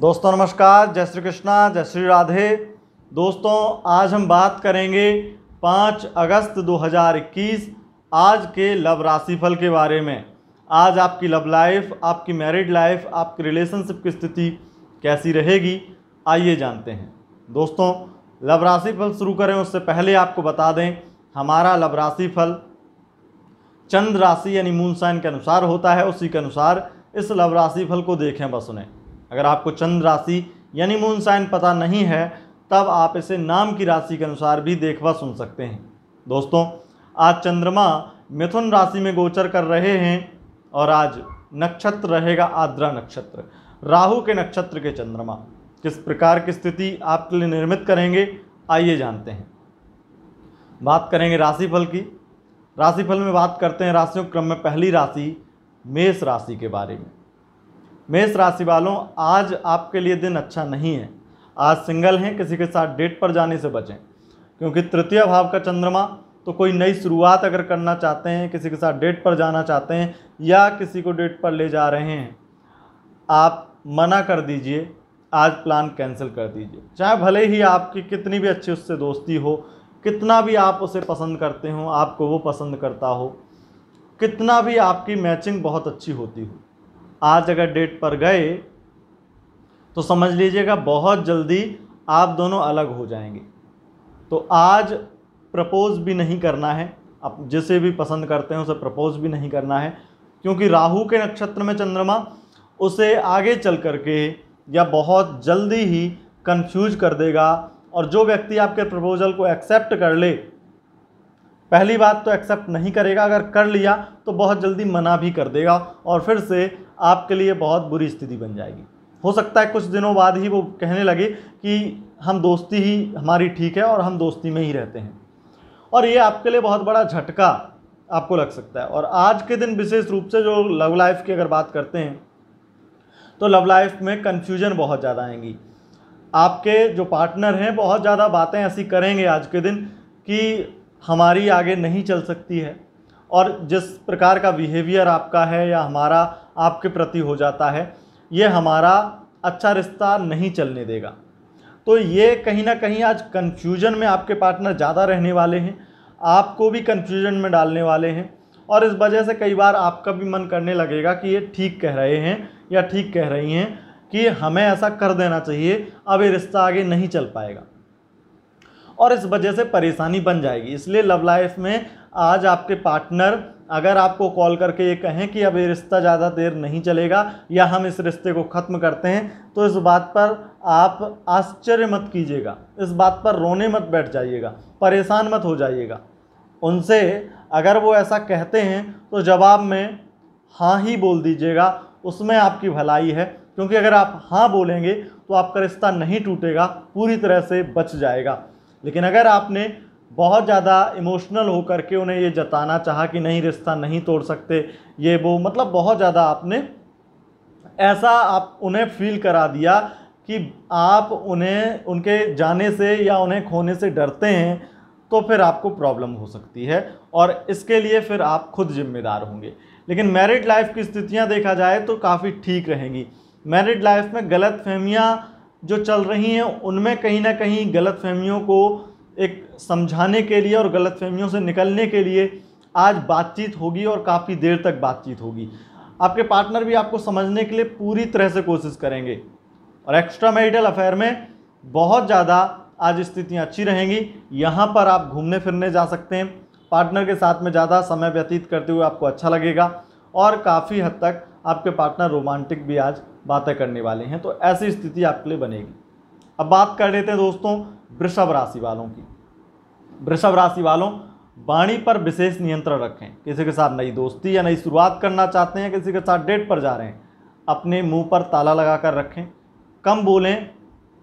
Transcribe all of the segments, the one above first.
दोस्तों नमस्कार जय श्री कृष्णा जय श्री राधे दोस्तों आज हम बात करेंगे 5 अगस्त 2021 आज के लव राशिफल के बारे में आज आपकी लव लाइफ आपकी मैरिड लाइफ आपकी रिलेशनशिप की स्थिति कैसी रहेगी आइए जानते हैं दोस्तों लव राशिफल शुरू करें उससे पहले आपको बता दें हमारा लव राशिफल चंद्र राशि यानी मून साइन के अनुसार होता है उसी के अनुसार इस लव राशिफल को देखें बस उन्हें अगर आपको चंद्र राशि यानी मून साइन पता नहीं है तब आप इसे नाम की राशि के अनुसार भी देखवा सुन सकते हैं दोस्तों आज चंद्रमा मिथुन राशि में गोचर कर रहे हैं और आज नक्षत्र रहेगा आद्रा नक्षत्र राहु के नक्षत्र के चंद्रमा किस प्रकार की स्थिति आपके लिए निर्मित करेंगे आइए जानते हैं बात करेंगे राशिफल की राशिफल में बात करते हैं राशियों क्रम में पहली राशि मेष राशि के बारे में मेष राशि वालों आज आपके लिए दिन अच्छा नहीं है आज सिंगल हैं किसी के साथ डेट पर जाने से बचें क्योंकि तृतीय भाव का चंद्रमा तो कोई नई शुरुआत अगर करना चाहते हैं किसी के साथ डेट पर जाना चाहते हैं या किसी को डेट पर ले जा रहे हैं आप मना कर दीजिए आज प्लान कैंसिल कर दीजिए चाहे भले ही आपकी कितनी भी अच्छी उससे दोस्ती हो कितना भी आप उसे पसंद करते हो आपको वो पसंद करता हो कितना भी आपकी मैचिंग बहुत अच्छी होती हो आज अगर डेट पर गए तो समझ लीजिएगा बहुत जल्दी आप दोनों अलग हो जाएंगे तो आज प्रपोज़ भी नहीं करना है आप जिसे भी पसंद करते हैं उसे प्रपोज भी नहीं करना है क्योंकि राहु के नक्षत्र में चंद्रमा उसे आगे चल कर के या बहुत जल्दी ही कंफ्यूज कर देगा और जो व्यक्ति आपके प्रपोजल को एक्सेप्ट कर ले पहली बात तो एक्सेप्ट नहीं करेगा अगर कर लिया तो बहुत जल्दी मना भी कर देगा और फिर से आपके लिए बहुत बुरी स्थिति बन जाएगी हो सकता है कुछ दिनों बाद ही वो कहने लगे कि हम दोस्ती ही हमारी ठीक है और हम दोस्ती में ही रहते हैं और ये आपके लिए बहुत बड़ा झटका आपको लग सकता है और आज के दिन विशेष रूप से जो लव लाइफ की अगर बात करते हैं तो लव लाइफ में कन्फ्यूजन बहुत ज़्यादा आएंगी आपके जो पार्टनर हैं बहुत ज़्यादा बातें ऐसी करेंगे आज के दिन कि हमारी आगे नहीं चल सकती है और जिस प्रकार का बिहेवियर आपका है या हमारा आपके प्रति हो जाता है ये हमारा अच्छा रिश्ता नहीं चलने देगा तो ये कहीं ना कहीं आज कन्फ्यूजन में आपके पार्टनर ज़्यादा रहने वाले हैं आपको भी कन्फ्यूजन में डालने वाले हैं और इस वजह से कई बार आपका भी मन करने लगेगा कि ये ठीक कह रहे हैं या ठीक कह रही हैं कि हमें ऐसा कर देना चाहिए अब ये रिश्ता आगे नहीं चल पाएगा और इस वजह से परेशानी बन जाएगी इसलिए लव लाइफ में आज आपके पार्टनर अगर आपको कॉल करके ये कहें कि अब ये रिश्ता ज़्यादा देर नहीं चलेगा या हम इस रिश्ते को ख़त्म करते हैं तो इस बात पर आप आश्चर्य मत कीजिएगा इस बात पर रोने मत बैठ जाइएगा परेशान मत हो जाइएगा उनसे अगर वो ऐसा कहते हैं तो जवाब में हाँ ही बोल दीजिएगा उसमें आपकी भलाई है क्योंकि अगर आप हाँ बोलेंगे तो आपका रिश्ता नहीं टूटेगा पूरी तरह से बच जाएगा लेकिन अगर आपने बहुत ज़्यादा इमोशनल हो करके उन्हें ये जताना चाहा कि नहीं रिश्ता नहीं तोड़ सकते ये वो मतलब बहुत ज़्यादा आपने ऐसा आप उन्हें फील करा दिया कि आप उन्हें उनके जाने से या उन्हें खोने से डरते हैं तो फिर आपको प्रॉब्लम हो सकती है और इसके लिए फिर आप खुद जिम्मेदार होंगे लेकिन मैरिड लाइफ की स्थितियाँ देखा जाए तो काफ़ी ठीक रहेंगी मैरिड लाइफ में गलत फहमियाँ जो चल रही हैं उनमें कहीं ना कहीं गलत फहमियों को एक समझाने के लिए और गलतफहमियों से निकलने के लिए आज बातचीत होगी और काफ़ी देर तक बातचीत होगी आपके पार्टनर भी आपको समझने के लिए पूरी तरह से कोशिश करेंगे और एक्स्ट्रा मैरिटल अफेयर में बहुत ज़्यादा आज स्थितियाँ अच्छी रहेंगी यहाँ पर आप घूमने फिरने जा सकते हैं पार्टनर के साथ में ज़्यादा समय व्यतीत करते हुए आपको अच्छा लगेगा और काफ़ी हद तक आपके पार्टनर रोमांटिक भी आज बातें करने वाले हैं तो ऐसी स्थिति आपके लिए बनेगी अब बात कर लेते हैं दोस्तों वृषभ राशि वालों की वृषभ राशि वालों वाणी पर विशेष नियंत्रण रखें किसी के साथ नई दोस्ती या नई शुरुआत करना चाहते हैं किसी के साथ डेट पर जा रहे हैं अपने मुंह पर ताला लगा कर रखें कम बोलें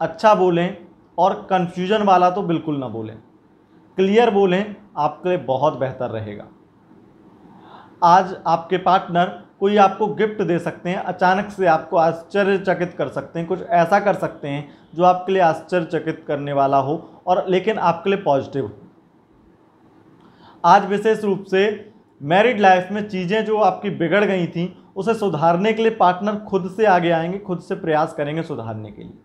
अच्छा बोलें और कन्फ्यूजन वाला तो बिल्कुल ना बोलें क्लियर बोलें आपके लिए बहुत बेहतर रहेगा आज आपके पार्टनर कोई आपको गिफ्ट दे सकते हैं अचानक से आपको आश्चर्यचकित कर सकते हैं कुछ ऐसा कर सकते हैं जो आपके लिए आश्चर्यचकित करने वाला हो और लेकिन आपके लिए पॉजिटिव आज विशेष रूप से मैरिड लाइफ में चीज़ें जो आपकी बिगड़ गई थी उसे सुधारने के लिए पार्टनर खुद से आगे आएंगे खुद से प्रयास करेंगे सुधारने के लिए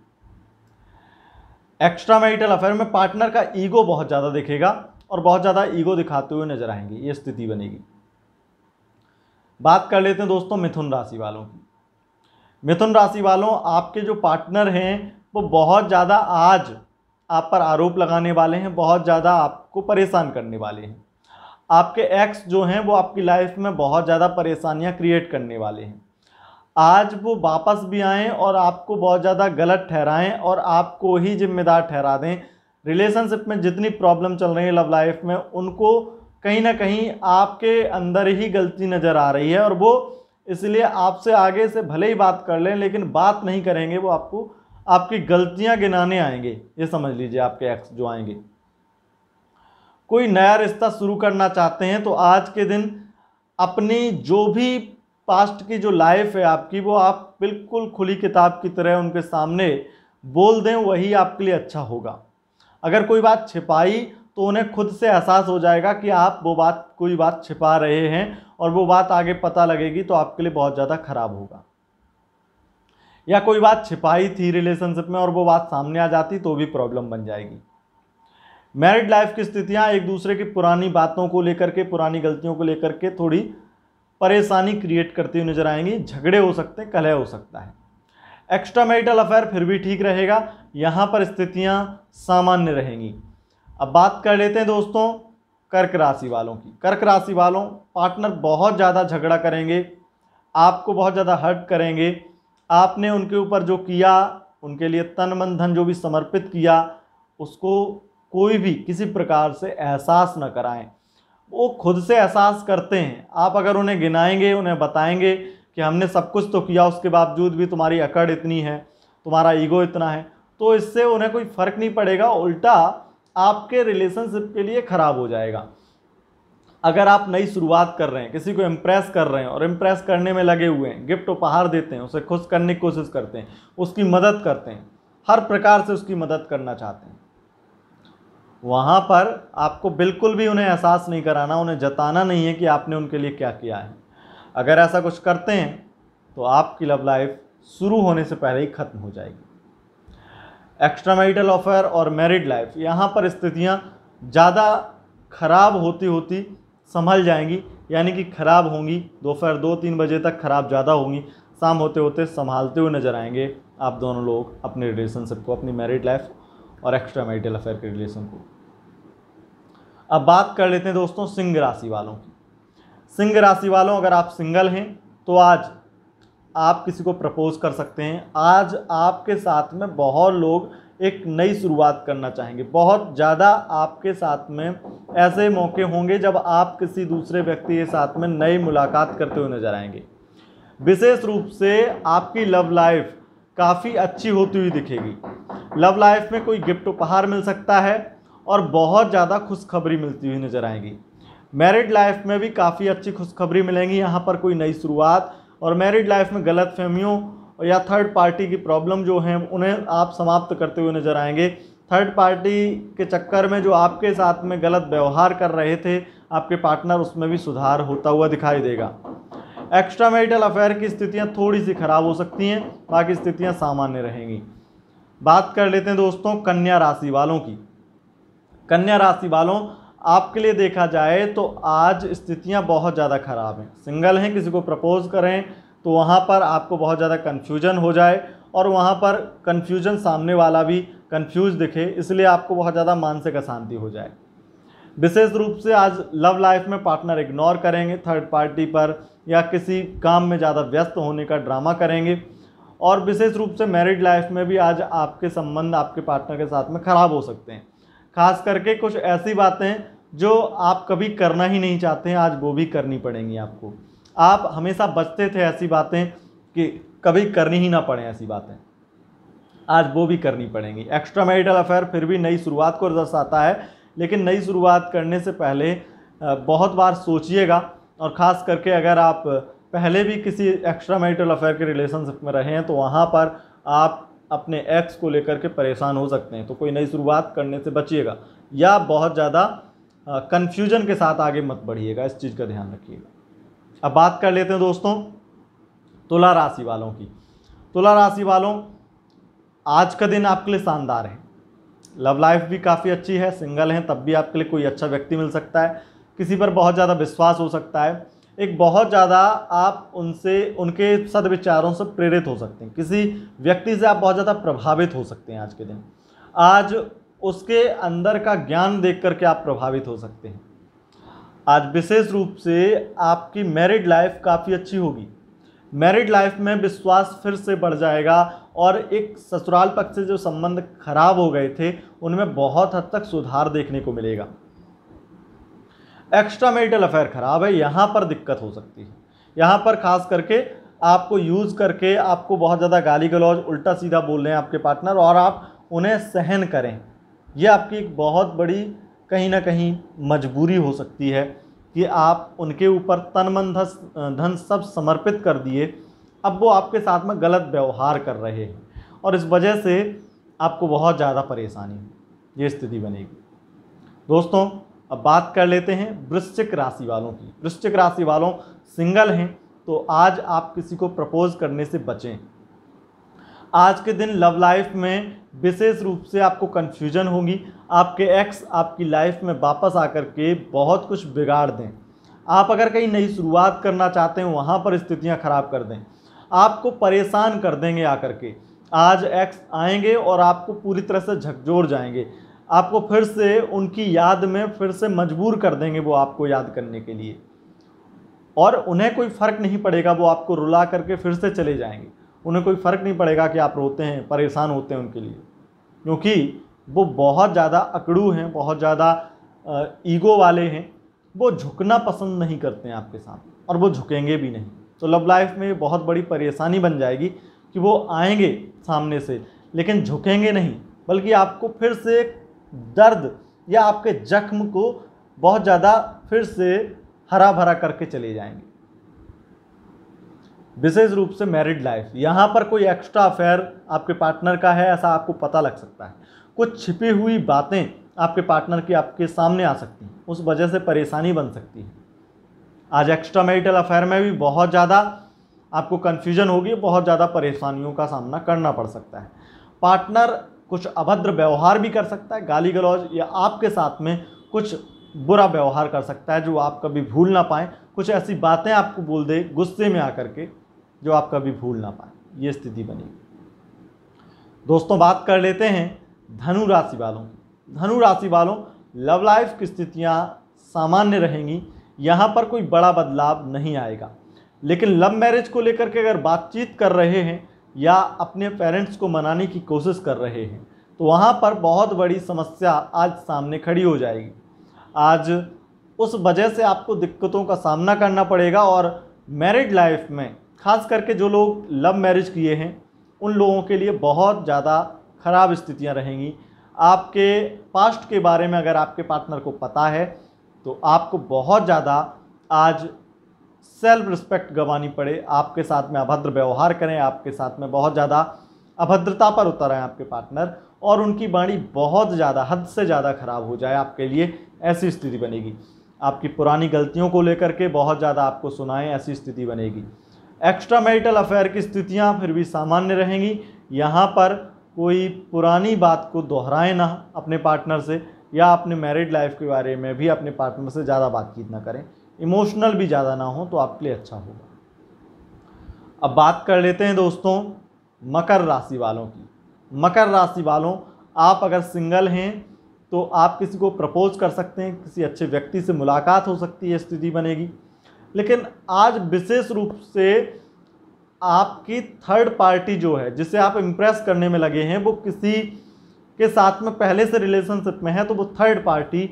एक्स्ट्रा मैरिटल अफेयर में पार्टनर का ईगो बहुत ज़्यादा दिखेगा और बहुत ज़्यादा ईगो दिखाते हुए नजर आएंगे ये स्थिति बनेगी बात कर लेते हैं दोस्तों मिथुन राशि वालों की मिथुन राशि वालों आपके जो पार्टनर हैं वो बहुत ज़्यादा आज आप पर आरोप लगाने वाले हैं बहुत ज़्यादा आपको परेशान करने वाले हैं आपके एक्स जो हैं वो आपकी लाइफ में बहुत ज़्यादा परेशानियाँ क्रिएट करने वाले हैं आज वो वापस भी आएँ और आपको बहुत ज़्यादा गलत ठहराएँ और आपको ही जिम्मेदार ठहरा दें रिलेशनशिप में जितनी प्रॉब्लम चल रही है लव लाइफ में उनको कहीं ना कहीं आपके अंदर ही गलती नज़र आ रही है और वो इसलिए आपसे आगे से भले ही बात कर लें लेकिन बात नहीं करेंगे वो आपको आपकी गलतियां गिनाने आएंगे ये समझ लीजिए आपके एक्स जो आएंगे कोई नया रिश्ता शुरू करना चाहते हैं तो आज के दिन अपनी जो भी पास्ट की जो लाइफ है आपकी वो आप बिल्कुल खुली किताब की तरह उनके सामने बोल दें वही आपके लिए अच्छा होगा अगर कोई बात छिपाई तो उन्हें खुद से एहसास हो जाएगा कि आप वो बात कोई बात छिपा रहे हैं और वो बात आगे पता लगेगी तो आपके लिए बहुत ज़्यादा ख़राब होगा या कोई बात छिपाई थी रिलेशनशिप में और वो बात सामने आ जाती तो भी प्रॉब्लम बन जाएगी मैरिड लाइफ की स्थितियाँ एक दूसरे की पुरानी बातों को लेकर के पुरानी गलतियों को लेकर के थोड़ी परेशानी क्रिएट करती हुई नजर आएंगी झगड़े हो सकते हैं कलह हो सकता है एक्स्ट्रा मैरिटल अफेयर फिर भी ठीक रहेगा यहाँ पर स्थितियाँ सामान्य रहेंगी अब बात कर लेते हैं दोस्तों कर्क राशि वालों की कर्क राशि वालों पार्टनर बहुत ज़्यादा झगड़ा करेंगे आपको बहुत ज़्यादा हर्ट करेंगे आपने उनके ऊपर जो किया उनके लिए तन मन धन जो भी समर्पित किया उसको कोई भी किसी प्रकार से एहसास न कराएं वो खुद से एहसास करते हैं आप अगर उन्हें गिनाएंगे उन्हें बताएंगे कि हमने सब कुछ तो किया उसके बावजूद भी तुम्हारी अकड़ इतनी है तुम्हारा ईगो इतना है तो इससे उन्हें कोई फ़र्क नहीं पड़ेगा उल्टा आपके रिलेशनशिप के लिए ख़राब हो जाएगा अगर आप नई शुरुआत कर रहे हैं किसी को इम्प्रेस कर रहे हैं और इम्प्रेस करने में लगे हुए हैं गिफ्ट उपहार देते हैं उसे खुश करने की कोशिश करते हैं उसकी मदद करते हैं हर प्रकार से उसकी मदद करना चाहते हैं वहाँ पर आपको बिल्कुल भी उन्हें एहसास नहीं कराना उन्हें जताना नहीं है कि आपने उनके लिए क्या किया है अगर ऐसा कुछ करते हैं तो आपकी लव लाइफ शुरू होने से पहले ही ख़त्म हो जाएगी एक्स्ट्रा मैरिटल अफेयर और मैरिड लाइफ यहाँ पर स्थितियाँ ज़्यादा खराब होती होती संभल जाएंगी यानी कि खराब होंगी दोपहर दो तीन बजे तक खराब ज़्यादा होंगी शाम होते होते संभालते हुए नजर आएंगे आप दोनों लोग अपने रिलेशनशिप को अपनी मैरिड लाइफ और एक्स्ट्रा मैरिटल अफेयर के रिलेशन को अब बात कर लेते हैं दोस्तों सिंह राशि वालों की सिंह राशि वालों अगर आप सिंगल हैं तो आज आप किसी को प्रपोज कर सकते हैं आज आपके साथ में बहुत लोग एक नई शुरुआत करना चाहेंगे बहुत ज़्यादा आपके साथ में ऐसे मौके होंगे जब आप किसी दूसरे व्यक्ति के साथ में नई मुलाकात करते हुए नजर आएंगे विशेष रूप से आपकी लव लाइफ काफ़ी अच्छी होती हुई दिखेगी लव लाइफ में कोई गिफ्ट उपहार मिल सकता है और बहुत ज़्यादा खुशखबरी मिलती हुई नज़र आएगी मैरिड लाइफ में भी काफ़ी अच्छी खुशखबरी मिलेंगी यहाँ पर कोई नई शुरुआत और मैरिड लाइफ में गलत फहमियों या थर्ड पार्टी की प्रॉब्लम जो हैं उन्हें आप समाप्त करते हुए नज़र आएंगे थर्ड पार्टी के चक्कर में जो आपके साथ में गलत व्यवहार कर रहे थे आपके पार्टनर उसमें भी सुधार होता हुआ दिखाई देगा एक्स्ट्रा मैरिटल अफेयर की स्थितियाँ थोड़ी सी ख़राब हो सकती हैं बाकी स्थितियाँ सामान्य रहेंगी बात कर लेते हैं दोस्तों कन्या राशि वालों की कन्या राशि वालों आपके लिए देखा जाए तो आज स्थितियां बहुत ज़्यादा ख़राब हैं सिंगल हैं किसी को प्रपोज़ करें तो वहाँ पर आपको बहुत ज़्यादा कन्फ्यूजन हो जाए और वहाँ पर कन्फ्यूजन सामने वाला भी कन्फ्यूज दिखे इसलिए आपको बहुत ज़्यादा मानसिक अशांति हो जाए विशेष रूप से आज लव लाइफ में पार्टनर इग्नोर करेंगे थर्ड पार्टी पर या किसी काम में ज़्यादा व्यस्त होने का ड्रामा करेंगे और विशेष रूप से मैरिड लाइफ में भी आज आपके संबंध आपके पार्टनर के साथ में ख़राब हो सकते हैं खास करके कुछ ऐसी बातें जो आप कभी करना ही नहीं चाहते हैं आज वो भी करनी पड़ेंगी आपको आप हमेशा बचते थे ऐसी बातें कि कभी करनी ही ना पड़े ऐसी बातें आज वो भी करनी पड़ेंगी एक्स्ट्रा मैरिटल अफेयर फिर भी नई शुरुआत को दर्शाता है लेकिन नई शुरुआत करने से पहले बहुत बार सोचिएगा और ख़ास करके अगर आप पहले भी किसी एक्स्ट्रा मैरिटल अफेयर के रिलेशनशिप में रहे हैं तो वहाँ पर आप अपने एक्स को लेकर के परेशान हो सकते हैं तो कोई नई शुरुआत करने से बचिएगा या बहुत ज़्यादा कन्फ्यूजन के साथ आगे मत बढ़िएगा इस चीज़ का ध्यान रखिएगा अब बात कर लेते हैं दोस्तों तुला राशि वालों की तुला राशि वालों आज का दिन आपके लिए शानदार है लव लाइफ भी काफ़ी अच्छी है सिंगल हैं तब भी आपके लिए कोई अच्छा व्यक्ति मिल सकता है किसी पर बहुत ज़्यादा विश्वास हो सकता है एक बहुत ज़्यादा आप उनसे उनके सदविचारों से प्रेरित हो सकते हैं किसी व्यक्ति से आप बहुत ज़्यादा प्रभावित हो सकते हैं आज के दिन आज उसके अंदर का ज्ञान देख करके आप प्रभावित हो सकते हैं आज विशेष रूप से आपकी मैरिड लाइफ काफ़ी अच्छी होगी मैरिड लाइफ में विश्वास फिर से बढ़ जाएगा और एक ससुराल पक्ष से जो संबंध खराब हो गए थे उनमें बहुत हद तक सुधार देखने को मिलेगा एक्स्ट्रा मेरिटल अफेयर ख़राब है यहाँ पर दिक्कत हो सकती है यहाँ पर ख़ास करके आपको यूज़ करके आपको बहुत ज़्यादा गाली गलौज उल्टा सीधा बोल रहे हैं आपके पार्टनर और आप उन्हें सहन करें यह आपकी एक बहुत बड़ी कहीं ना कहीं मजबूरी हो सकती है कि आप उनके ऊपर तन मन धन सब समर्पित कर दिए अब वो आपके साथ में गलत व्यवहार कर रहे हैं और इस वजह से आपको बहुत ज़्यादा परेशानी ये स्थिति बनेगी दोस्तों अब बात कर लेते हैं वृश्चिक राशि वालों की वृश्चिक राशि वालों सिंगल हैं तो आज आप किसी को प्रपोज करने से बचें आज के दिन लव लाइफ में विशेष रूप से आपको कन्फ्यूजन होगी आपके एक्स आपकी लाइफ में वापस आकर के बहुत कुछ बिगाड़ दें आप अगर कहीं नई शुरुआत करना चाहते हैं वहाँ पर स्थितियाँ ख़राब कर दें आपको परेशान कर देंगे आकर के आज एक्स आएंगे और आपको पूरी तरह से झकझोर जाएंगे आपको फिर से उनकी याद में फिर से मजबूर कर देंगे वो आपको याद करने के लिए और उन्हें कोई फ़र्क नहीं पड़ेगा वो आपको रुला करके फिर से चले जाएंगे उन्हें कोई फ़र्क नहीं पड़ेगा कि आप रोते हैं परेशान होते हैं उनके लिए क्योंकि वो बहुत ज़्यादा अकड़ू हैं बहुत ज़्यादा ईगो वाले हैं वो झुकना पसंद नहीं करते हैं आपके सामने और वो झुकेंगे भी नहीं तो लव लाइफ में बहुत बड़ी परेशानी बन जाएगी कि वो आएंगे सामने से लेकिन झुकेंगे नहीं बल्कि आपको फिर से दर्द या आपके जख्म को बहुत ज़्यादा फिर से हरा भरा करके चले जाएंगे विशेष रूप से मैरिड लाइफ यहाँ पर कोई एक्स्ट्रा अफेयर आपके पार्टनर का है ऐसा आपको पता लग सकता है कुछ छिपी हुई बातें आपके पार्टनर की आपके सामने आ सकती हैं उस वजह से परेशानी बन सकती है आज एक्स्ट्रा मैरिटल अफेयर में भी बहुत ज़्यादा आपको कन्फ्यूजन होगी बहुत ज़्यादा परेशानियों का सामना करना पड़ सकता है पार्टनर कुछ अभद्र व्यवहार भी कर सकता है गाली गलौज या आपके साथ में कुछ बुरा व्यवहार कर सकता है जो आप कभी भूल ना पाएँ कुछ ऐसी बातें आपको बोल दे गुस्से में आकर के जो आप कभी भूल ना पाए ये स्थिति बनेगी दोस्तों बात कर लेते हैं धनु राशि वालों की धनु राशि वालों लव लाइफ की स्थितियाँ सामान्य रहेंगी यहाँ पर कोई बड़ा बदलाव नहीं आएगा लेकिन लव मैरिज को लेकर के अगर बातचीत कर रहे हैं या अपने पेरेंट्स को मनाने की कोशिश कर रहे हैं तो वहाँ पर बहुत बड़ी समस्या आज सामने खड़ी हो जाएगी आज उस वजह से आपको दिक्कतों का सामना करना पड़ेगा और मैरिड लाइफ में खास करके जो लोग लव मैरिज किए हैं उन लोगों के लिए बहुत ज़्यादा ख़राब स्थितियाँ रहेंगी आपके पास्ट के बारे में अगर आपके पार्टनर को पता है तो आपको बहुत ज़्यादा आज सेल्फ रिस्पेक्ट गंवानी पड़े आपके साथ में अभद्र व्यवहार करें आपके साथ में बहुत ज़्यादा अभद्रता पर उतर आए आपके पार्टनर और उनकी बाणी बहुत ज़्यादा हद से ज़्यादा ख़राब हो जाए आपके लिए ऐसी स्थिति बनेगी आपकी पुरानी गलतियों को लेकर के बहुत ज़्यादा आपको सुनाएं ऐसी स्थिति बनेगी एक्स्ट्रा मैरिटल अफेयर की स्थितियाँ फिर भी सामान्य रहेंगी यहाँ पर कोई पुरानी बात को दोहराएं ना अपने पार्टनर से या अपने मैरिड लाइफ के बारे में भी अपने पार्टनर से ज़्यादा बातचीत ना करें इमोशनल भी ज़्यादा ना हो तो आपके लिए अच्छा होगा अब बात कर लेते हैं दोस्तों मकर राशि वालों की मकर राशि वालों आप अगर सिंगल हैं तो आप किसी को प्रपोज कर सकते हैं किसी अच्छे व्यक्ति से मुलाकात हो सकती है स्थिति बनेगी लेकिन आज विशेष रूप से आपकी थर्ड पार्टी जो है जिसे आप इम्प्रेस करने में लगे हैं वो किसी के साथ में पहले से रिलेशनशिप में है तो वो थर्ड पार्टी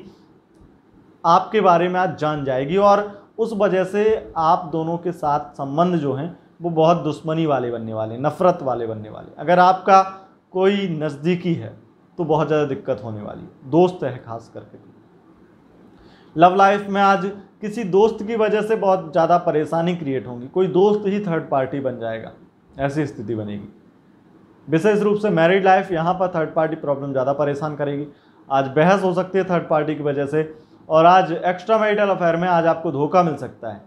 आपके बारे में आज जान जाएगी और उस वजह से आप दोनों के साथ संबंध जो हैं वो बहुत दुश्मनी वाले बनने वाले नफ़रत वाले बनने वाले अगर आपका कोई नज़दीकी है तो बहुत ज़्यादा दिक्कत होने वाली है दोस्त है खास करके तो। लव लाइफ में आज किसी दोस्त की वजह से बहुत ज़्यादा परेशानी क्रिएट होंगी कोई दोस्त ही थर्ड पार्टी बन जाएगा ऐसी स्थिति बनेगी विशेष रूप से मैरिड लाइफ यहाँ पर थर्ड पार्टी प्रॉब्लम ज़्यादा परेशान करेगी आज बहस हो सकती है थर्ड पार्टी की वजह से और आज एक्स्ट्रा मैरिटल अफेयर में आज आपको धोखा मिल सकता है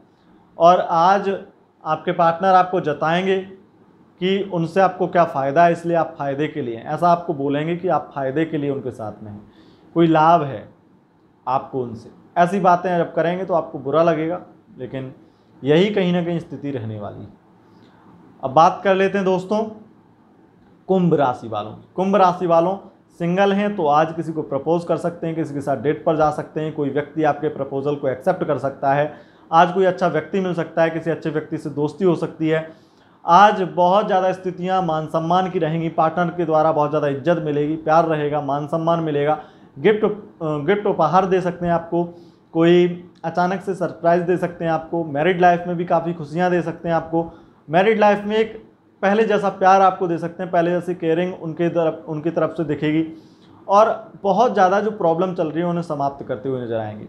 और आज आपके पार्टनर आपको जताएंगे कि उनसे आपको क्या फ़ायदा है इसलिए आप फ़ायदे के लिए ऐसा आपको बोलेंगे कि आप फ़ायदे के लिए उनके साथ में हैं कोई लाभ है आपको उनसे ऐसी बातें जब करेंगे तो आपको बुरा लगेगा लेकिन यही कहीं ना कहीं स्थिति रहने वाली है अब बात कर लेते हैं दोस्तों कुंभ राशि वालों कुंभ राशि वालों सिंगल हैं तो आज किसी को प्रपोज़ कर सकते हैं किसी के साथ डेट पर जा सकते हैं कोई व्यक्ति आपके प्रपोज़ल को एक्सेप्ट कर सकता है आज कोई अच्छा व्यक्ति मिल सकता है किसी अच्छे व्यक्ति से दोस्ती हो सकती है आज बहुत ज़्यादा स्थितियाँ मान सम्मान की रहेंगी पार्टनर के द्वारा बहुत ज़्यादा इज्जत मिलेगी प्यार रहेगा मान सम्मान मिलेगा गिफ्ट गिफ्ट उपहार दे सकते हैं आपको कोई अचानक से सरप्राइज़ दे सकते हैं आपको मैरिड लाइफ में भी काफ़ी खुशियाँ दे सकते हैं आपको मैरिड लाइफ में एक पहले जैसा प्यार आपको दे सकते हैं पहले जैसी केयरिंग उनके तरफ उनकी तरफ से दिखेगी और बहुत ज़्यादा जो प्रॉब्लम चल रही है उन्हें समाप्त करते हुए नजर आएंगी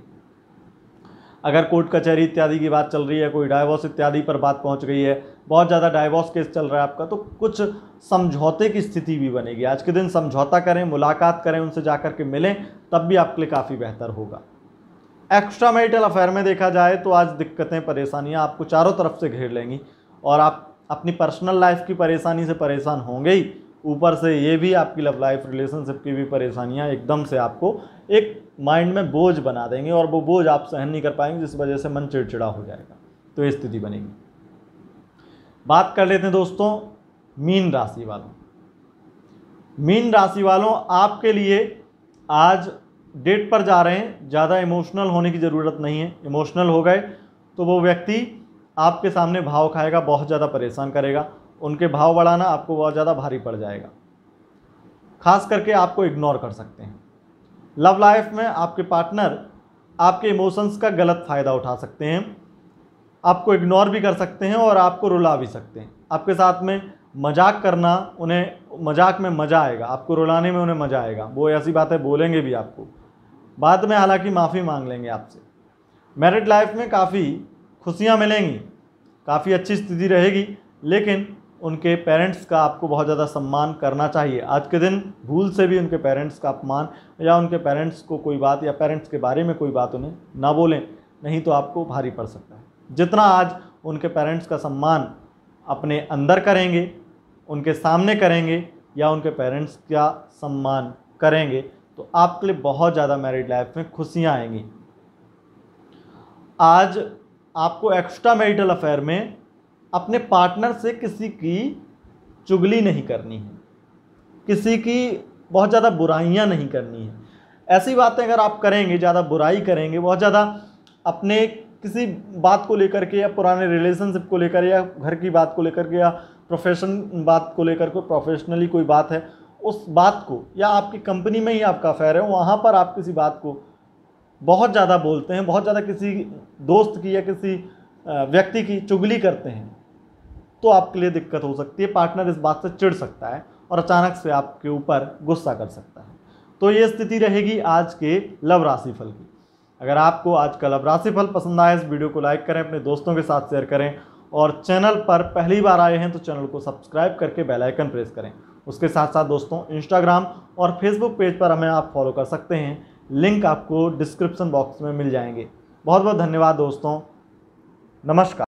अगर कोर्ट कचहरी इत्यादि की बात चल रही है कोई डाइवोर्स इत्यादि पर बात पहुंच गई है बहुत ज़्यादा डाइवोर्स केस चल रहा है आपका तो कुछ समझौते की स्थिति भी बनेगी आज के दिन समझौता करें मुलाकात करें उनसे जा कर के मिलें तब भी आपके लिए काफ़ी बेहतर होगा एक्स्ट्रा मैरिटल अफेयर में देखा जाए तो आज दिक्कतें परेशानियाँ आपको चारों तरफ से घेर लेंगी और आप अपनी पर्सनल लाइफ की परेशानी से परेशान होंगे ही ऊपर से ये भी आपकी लव लाइफ रिलेशनशिप की भी परेशानियाँ एकदम से आपको एक माइंड में बोझ बना देंगे और वो बोझ आप सहन नहीं कर पाएंगे जिस वजह से मन चिड़चिड़ा हो जाएगा तो ये स्थिति बनेगी बात कर लेते हैं दोस्तों मीन राशि वालों मीन राशि वालों आपके लिए आज डेट पर जा रहे हैं ज़्यादा इमोशनल होने की ज़रूरत नहीं है इमोशनल हो गए तो वो व्यक्ति आपके सामने भाव खाएगा बहुत ज़्यादा परेशान करेगा उनके भाव बढ़ाना आपको बहुत ज़्यादा भारी पड़ जाएगा खास करके आपको इग्नोर कर सकते हैं लव लाइफ में आपके पार्टनर आपके इमोशंस का गलत फ़ायदा उठा सकते हैं आपको इग्नोर भी कर सकते हैं और आपको रुला भी सकते हैं आपके साथ में मजाक करना उन्हें मजाक में मज़ा आएगा आपको रुलाने में उन्हें मज़ा आएगा वो ऐसी बातें बोलेंगे भी आपको बाद में हालांकि माफ़ी मांग लेंगे आपसे मैरिड लाइफ में काफ़ी खुशियाँ मिलेंगी काफ़ी अच्छी स्थिति रहेगी लेकिन उनके पेरेंट्स का आपको बहुत ज़्यादा सम्मान करना चाहिए आज के दिन भूल से भी उनके पेरेंट्स का अपमान या उनके पेरेंट्स को कोई बात या पेरेंट्स के बारे में कोई बात उन्हें ना बोलें नहीं तो आपको भारी पड़ सकता है जितना आज उनके पेरेंट्स का सम्मान अपने अंदर करेंगे उनके सामने करेंगे या उनके पेरेंट्स का सम्मान करेंगे तो आपके लिए बहुत ज़्यादा मैरिड लाइफ में खुशियाँ आएंगी आज आपको एक्स्ट्रा मैरिटल अफेयर में अपने पार्टनर से किसी की चुगली नहीं करनी है किसी की बहुत ज़्यादा बुराइयाँ नहीं करनी है ऐसी बातें अगर आप करेंगे ज़्यादा बुराई करेंगे बहुत ज़्यादा अपने किसी बात को लेकर के या पुराने रिलेशनशिप को लेकर या घर की बात को लेकर के या प्रोफेशन बात को लेकर के प्रोफेशनली कोई बात है उस बात को या आपकी कंपनी में ही आपका अफेयर है वहाँ पर आप किसी बात को बहुत ज़्यादा बोलते हैं बहुत ज़्यादा किसी दोस्त की या किसी व्यक्ति की चुगली करते हैं तो आपके लिए दिक्कत हो सकती है पार्टनर इस बात से चिढ़ सकता है और अचानक से आपके ऊपर गुस्सा कर सकता है तो ये स्थिति रहेगी आज के लव राशिफल की अगर आपको आज का लव राशिफल पसंद आए इस वीडियो को लाइक करें अपने दोस्तों के साथ शेयर करें और चैनल पर पहली बार आए हैं तो चैनल को सब्सक्राइब करके बेल आइकन प्रेस करें उसके साथ साथ दोस्तों इंस्टाग्राम और फेसबुक पेज पर हमें आप फॉलो कर सकते हैं लिंक आपको डिस्क्रिप्शन बॉक्स में मिल जाएंगे बहुत बहुत धन्यवाद दोस्तों नमस्कार